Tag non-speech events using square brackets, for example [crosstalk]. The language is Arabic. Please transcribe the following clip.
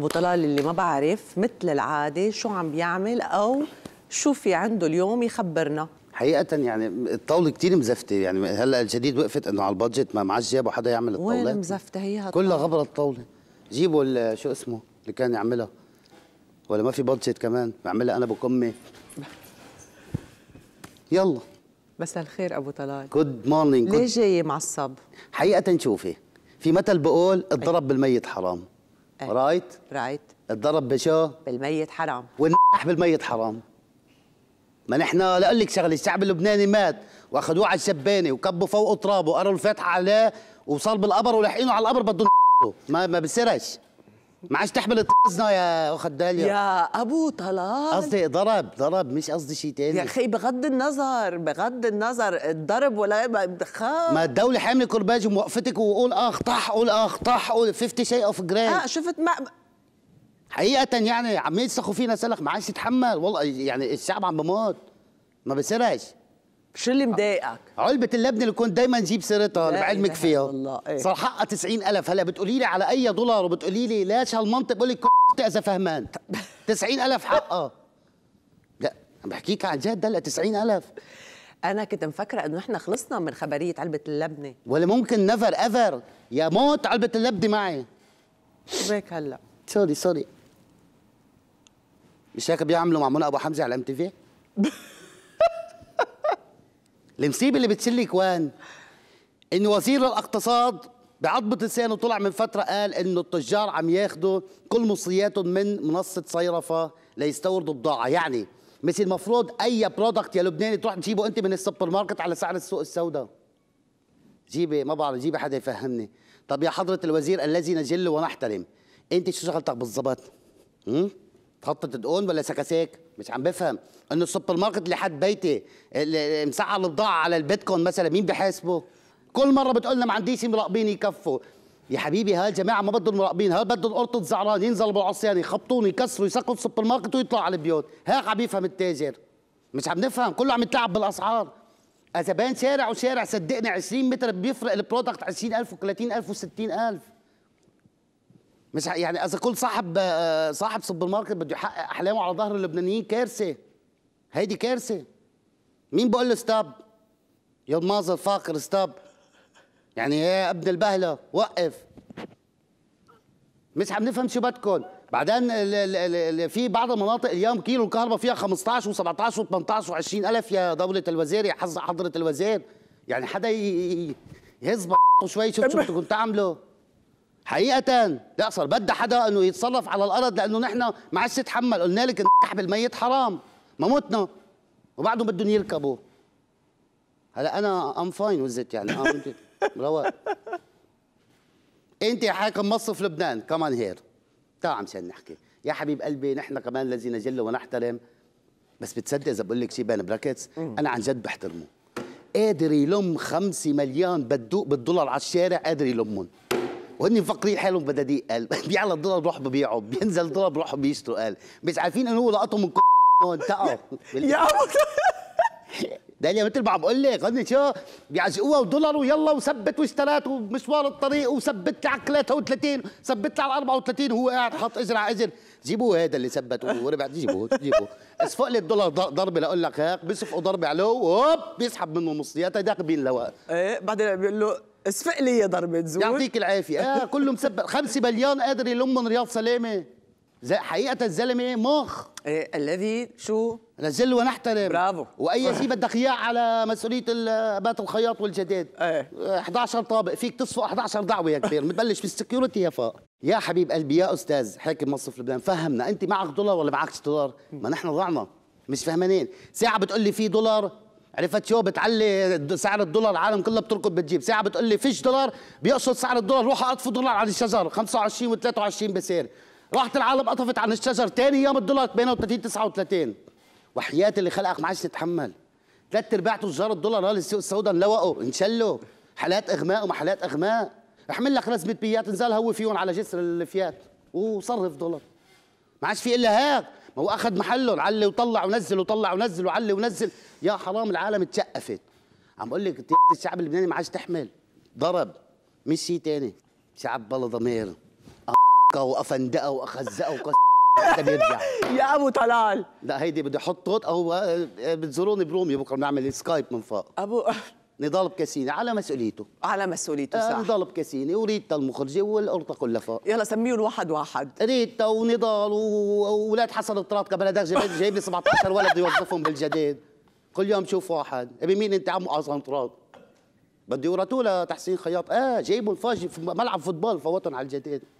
ابو طلال اللي ما بعرف مثل العاده شو عم بيعمل او شو في عنده اليوم يخبرنا حقيقة يعني الطاولة كتير مزفتة يعني هلا الجديد وقفت انه على البادجت ما معش جابوا حدا يعمل الطاولة وين مزفتة هي كلها غبرة الطاولة جيبوا شو اسمه اللي كان يعملها ولا ما في بادجت كمان بعملها انا بكمي يلا بس الخير ابو طلال جود مورنينج ليه جاي معصب حقيقة شوفي في مثل بقول الضرب بالميت حرام إيه. رايت رايت اتضرب بشو بالميت حرام والنح بالميت حرام ما نحن لاقول لك شغله الشعب اللبناني مات واخذوه على الشبانه وكبوا فوق ترابه وقروا الفاتحه عليه وصار بالقبر ولحقينه على القبر بدهم ما ما بصيرش ما عادش تحمل طزنا يا خداليا يا ابو طلال قصدي ضرب ضرب مش قصدي شيء ثاني يا اخي بغض النظر بغض النظر الضرب ولا خاف ما الدوله حامله كرباج وموقفتك وقول اخ طح قول اخ طح قول 50 شيء اوف جراند اه شفت ما حقيقة يعني عم يسخوا فينا سلخ ما عادش يتحمل والله يعني الشعب عم بموت ما بصيرش شو اللي مضايقك؟ علبة اللبن اللي كنت دايما نجيب سيرتها اللي بعلمك فيها الله ايه صار حقها 90000 هلا بتقولي لي على أي دولار وبتقولي لي ليش هالمنطق بقول لك إذا فهمان 90000 [laughs] حقها آه. لا عم بحكيك عن جد هلا 90000 أنا كنت مفكرة إنه إحنا خلصنا من خبرية علبة اللبنة ولا ممكن نفر ايفر يا موت علبة اللبنة معي شو هلا؟ سوري سوري مش هيك بيعملوا مع منى أبو حمزة على ام تي في؟ المصيبه اللي بتسل وين ان وزير الاقتصاد بعضبة لسانه طلع من فترة قال انه التجار عم ياخدوا كل مصرياتهم من منصة صيرفة ليستوردوا بضاعة يعني مش المفروض اي برودكت يا لبناني تروح تجيبه انت من السوبر ماركت على سعر السوق السوداء جيبي ما بعرف جيبي حدا يفهمني طب يا حضرة الوزير الذي نجل ونحترم انت شو شغلتك بالضبط؟ تحط تدقون ولا سكاسيك مش عم بفهم انه السوبر ماركت اللي حد بيتي اللي مسعر البضاعه على البيتكوين مثلا مين بحاسبه كل مره بتقولنا ما عنديش مراقبين يكفوا يا حبيبي هاي الجماعه ما بدهم مراقبين هاي بدهم قرطه زعران ينزلوا بالعصيان يخبطون يكسروا يسقطوا السوبر ماركت ويطلعوا على البيوت هيك عم يفهم التاجر مش عم نفهم كله عم يتلاعب بالاسعار اذا بين شارع وشارع صدقني 20 متر بيفرق البرودكت 20000 و30000 و60000 مش يعني اذا كل صاحب صاحب سوبر ماركت بده يحقق احلامه على ظهر اللبنانيين كارثه هيدي كارثه مين بقول له ستاب يا مازر فاقر ستاب يعني يا ابن البهله وقف مش عم نفهم شو بدكم بعدين في بعض المناطق اليوم كيلو الكهرباء فيها 15 و17 و18 و20 الف يا دوله الوزير يا حضره الوزير يعني حدا يهز شوي شوف شو بدكم تعملوا حقيقة لا صار بدى حدا انه يتصرف على الارض لانه نحن ما عادش تتحمل قلنا لك النكح بالميت حرام ما متنا وبعدهم بدهم يركبوا هلا انا ام فاين وزت يعني آه، انت مروق انت حاكم مصرف لبنان كمان هير تعا مشان نحكي يا حبيب قلبي نحن كمان الذين جل ونحترم بس بتصدق اذا بقول لك شيء بين براكتس انا عن جد بحترمه قادر يلم 5 مليون بدوق بالدولار على الشارع قادر يلمهم وهن مفكرين حالهم بدادي قال [laughs] بيعلى الدولار بروح ببيعه بينزل الدولار بروح بيشتروا قال مش عارفين انه هو لقطهم من منطقه يا داليا مثل ما عم [laughs] بقول لك هن شو بيعزقوها ودولار ويلا وثبت واشتريت ومشوار الطريق وثبت لي على 33 ثبت لي على 34 وهو قاعد حاط اجر على اجر جيبوا هذا اللي ثبت وربع جيبوه جيبوه اصفق لي الدولار ضربه لاقول لك هيك بيصفقوا ضربه علو هوب بيسحب منه نص يا داخل بين لواء ايه بعدين بيقول له اسفق لي يا ضربة زول يعطيك العافية آه كله مسبق خمسة بليان قادر يلمهم رياض سلامة حقيقة الزلمة مخ إيه الذي شو؟ نزل ونحترم برافو واي شيء بدك اياه على مسؤوليه بات الخياط والجداد ايه 11 طابق فيك تصفق 11 دعوه يا كبير بتبلش بالسكيورتي يا فاق يا حبيب قلبي يا استاذ حاكم مصرف لبنان فهمنا انت معك دولار ولا معكش دولار؟ ما نحن ضعنا مش فهمانين ساعه بتقول لي في دولار عرفت شو بتعلي سعر الدولار العالم كلها بتركض بتجيب ساعه بتقول لي فيش دولار بيقصد سعر الدولار روح اطفي دولار عن الشجر 25 و23 بصير راحت العالم قطفت عن الشجر ثاني يوم الدولار 38 39 وحياه اللي خلقك ما عادش تتحمل ثلاث ارباع تجار الدولار هول السوق السوداء انلوقوا انشلوا حالات اغماء ومحلات اغماء احمل لك رسمه بيات انزل هوي فيهم على جسر الفيات وصرف دولار ما عادش في الا هيك ما هو اخذ محلهم علي وطلع ونزل وطلع ونزل وعلي ونزل يا حرام العالم اتشقفت عم بقول لك الشعب اللبناني ما عادش تحمل ضرب مش شيء ثاني شعب بلا ضمير وافندقه وخزقه وكس بيرجع [laughs] يا ابو طلال لا هيدي بدي احط او آه، آه، بتزوروني برومي بكره بنعمل سكايب من فوق ابو نضال بكاسيني على مسؤوليته على مسؤوليته آه، صح نضال بكاسيني وريتا المخرجه والقرطه كلها يلا سميهم واحد واحد ريتا ونضال واولاد حسن الطراط كمان هداك جايب, لي 17 ولد يوظفهم بالجداد كل يوم شوف واحد ابي مين انت عمو حسن الطراط بده يورثوه لتحسين خياط اه جايبوا الفاجي في ملعب فوتبال فوتهم على الجداد